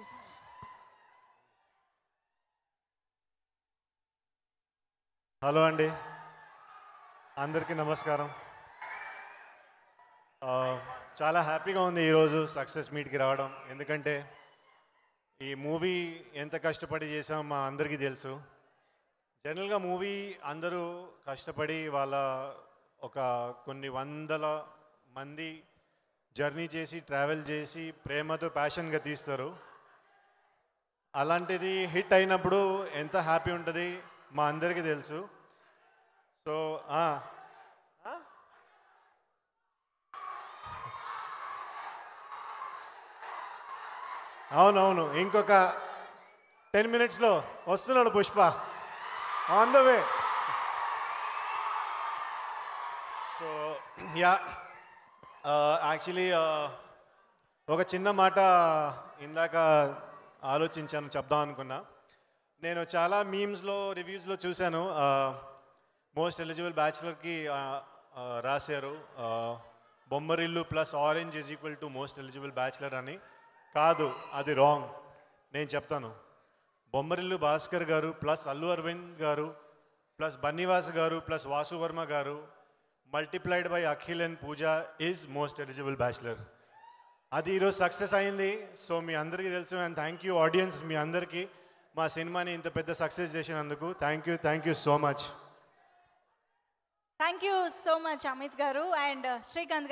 Gomes. Hello అండి అందరికీ నమస్కారం చాలా హ్యాపీగా ఉంది ఈరోజు సక్సెస్ మీట్కి రావడం ఎందుకంటే ఈ మూవీ ఎంత కష్టపడి చేసాం మా అందరికీ తెలుసు జనరల్గా మూవీ అందరూ కష్టపడి వాళ్ళ ఒక కొన్ని వందల మంది జర్నీ చేసి ట్రావెల్ చేసి ప్రేమతో ప్యాషన్గా తీస్తారు అలాంటిది హిట్ అయినప్పుడు ఎంత హ్యాపీ ఉంటుంది మా అందరికీ తెలుసు సో అవునవును ఇంకొక టెన్ మినిట్స్లో వస్తున్నాడు Pushpa on the way so yeah actually ఒక చిన్న మాట ఇందాక ఆలోచించాను చెప్దాం అనుకున్నా నేను చాలా మీమ్స్లో రివ్యూస్లో చూశాను మోస్ట్ ఎలిజిబుల్ బ్యాచులర్కి రాశారు Bommarillu plus Orange is equal to most eligible bachelor అని కాదు అది రాంగ్ నేను చెప్తాను బొమ్మరిల్లు భాస్కర్ గారు ప్లస్ అల్లు అరవింద్ గారు ప్లస్ బన్నీవాస్ గారు ప్లస్ వాసువర్మ గారు multiplied by Akhil and puja is most eligible bachelor అది ఈరోజు సక్సెస్ అయింది సో మీ అందరికీ తెలుసు అండ్ థ్యాంక్ యూ ఆడియన్స్ మీ అందరికీ మా సినిమాని ఇంత పెద్ద సక్సెస్ చేసినందుకు thank you thank you so much thank you so much Amit గారు అండ్ శ్రీకాంత్